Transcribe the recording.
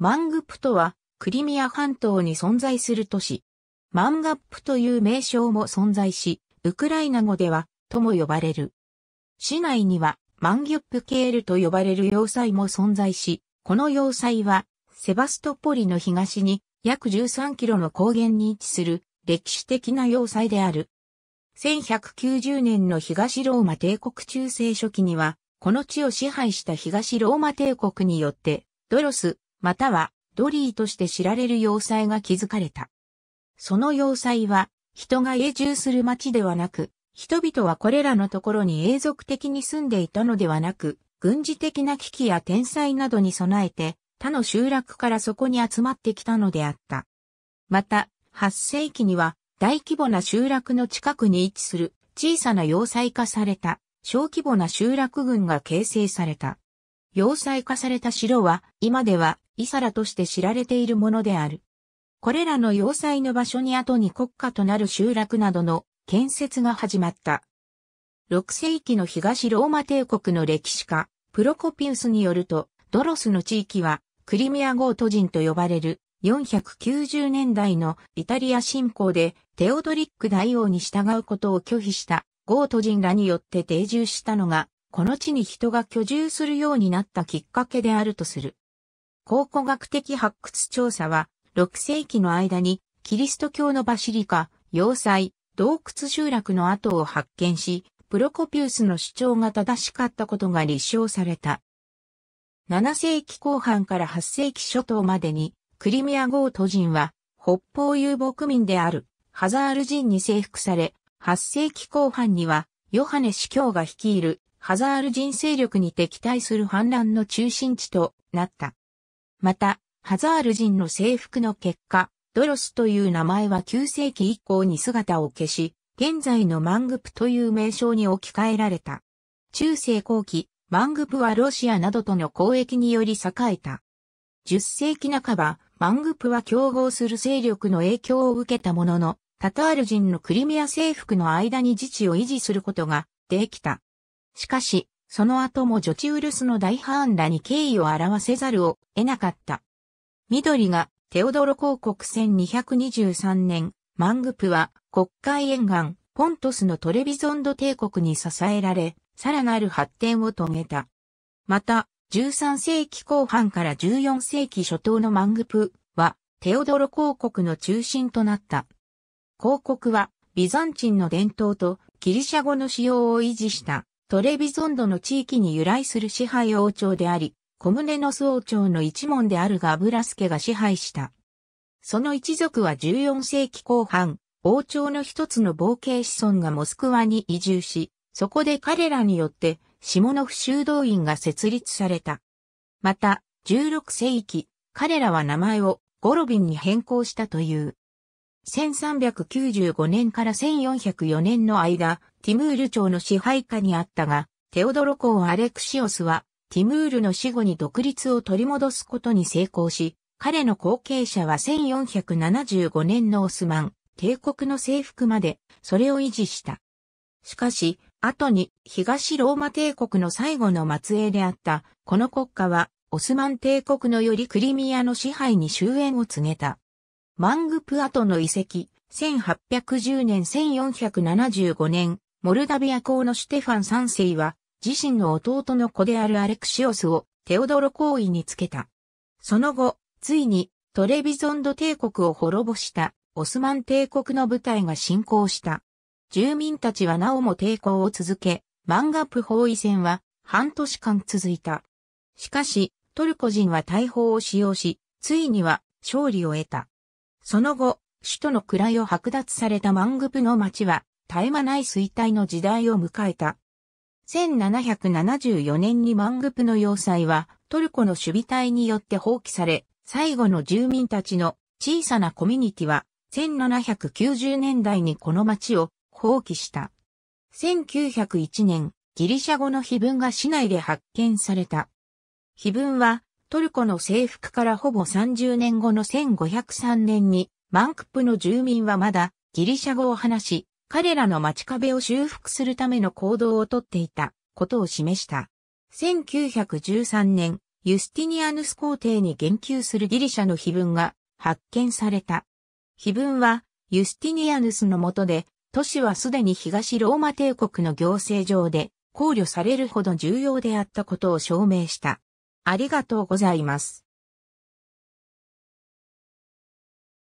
マングプとは、クリミア半島に存在する都市。マンガップという名称も存在し、ウクライナ語では、とも呼ばれる。市内には、マンギュップケールと呼ばれる要塞も存在し、この要塞は、セバストポリの東に約13キロの高原に位置する歴史的な要塞である。1190年の東ローマ帝国中世初期には、この地を支配した東ローマ帝国によって、ドロス、またはドリーとして知られる要塞が築かれた。その要塞は人が永住する町ではなく、人々はこれらのところに永続的に住んでいたのではなく、軍事的な危機や天災などに備えて、他の集落からそこに集まってきたのであった。また、8世紀には大規模な集落の近くに位置する小さな要塞化された小規模な集落群が形成された。要塞化された城は、今では、イサラとして知られているものである。これらの要塞の場所に後に国家となる集落などの建設が始まった。6世紀の東ローマ帝国の歴史家、プロコピウスによると、ドロスの地域は、クリミアゴート人と呼ばれる490年代のイタリア侵攻でテオドリック大王に従うことを拒否したゴート人らによって定住したのがこの地に人が居住するようになったきっかけであるとする。考古学的発掘調査は、6世紀の間に、キリスト教のバシリカ、要塞、洞窟集落の跡を発見し、プロコピウスの主張が正しかったことが立証された。7世紀後半から8世紀初頭までに、クリミアゴート人は、北方遊牧民である、ハザール人に征服され、8世紀後半には、ヨハネ司教が率いるハザール人勢力に敵対する反乱の中心地となった。また、ハザール人の征服の結果、ドロスという名前は9世紀以降に姿を消し、現在のマングプという名称に置き換えられた。中世後期、マングプはロシアなどとの交易により栄えた。10世紀半ば、マングプは競合する勢力の影響を受けたものの、タタール人のクリミア征服の間に自治を維持することができた。しかし、その後もジョチウルスの大反乱に敬意を表せざるを得なかった。緑がテオドロ公国1223年、マングプは国会沿岸、ポントスのトレビゾンド帝国に支えられ、さらなる発展を遂げた。また、13世紀後半から14世紀初頭のマングプは、テオドロ公国の中心となった。公国は、ビザンチンの伝統とギリシャ語の使用を維持した。トレビゾンドの地域に由来する支配王朝であり、コムネノス王朝の一門であるガブラスケが支配した。その一族は14世紀後半、王朝の一つの冒険子孫がモスクワに移住し、そこで彼らによって下の不修道院が設立された。また、16世紀、彼らは名前をゴロビンに変更したという。1395年から1404年の間、ティムール朝の支配下にあったが、テオドロ公アレクシオスは、ティムールの死後に独立を取り戻すことに成功し、彼の後継者は1475年のオスマン、帝国の征服まで、それを維持した。しかし、後に東ローマ帝国の最後の末裔であった、この国家は、オスマン帝国のよりクリミアの支配に終焉を告げた。マングプアトの遺跡、1810年1475年、モルダビア公のシュテファン三世は、自身の弟の子であるアレクシオスをテオドロ行為につけた。その後、ついにトレビゾンド帝国を滅ぼしたオスマン帝国の部隊が侵攻した。住民たちはなおも抵抗を続け、マンガップ包囲戦は半年間続いた。しかし、トルコ人は大砲を使用し、ついには勝利を得た。その後、首都の位を剥奪されたマングプの町は絶え間ない衰退の時代を迎えた。1774年にマングプの要塞はトルコの守備隊によって放棄され、最後の住民たちの小さなコミュニティは1790年代にこの町を放棄した。1901年、ギリシャ語の碑文が市内で発見された。碑文はトルコの征服からほぼ30年後の1503年にマンクプの住民はまだギリシャ語を話し、彼らの街壁を修復するための行動をとっていたことを示した。1913年、ユスティニアヌス皇帝に言及するギリシャの碑文が発見された。碑文はユスティニアヌスの下で、都市はすでに東ローマ帝国の行政上で考慮されるほど重要であったことを証明した。ありがとうございます。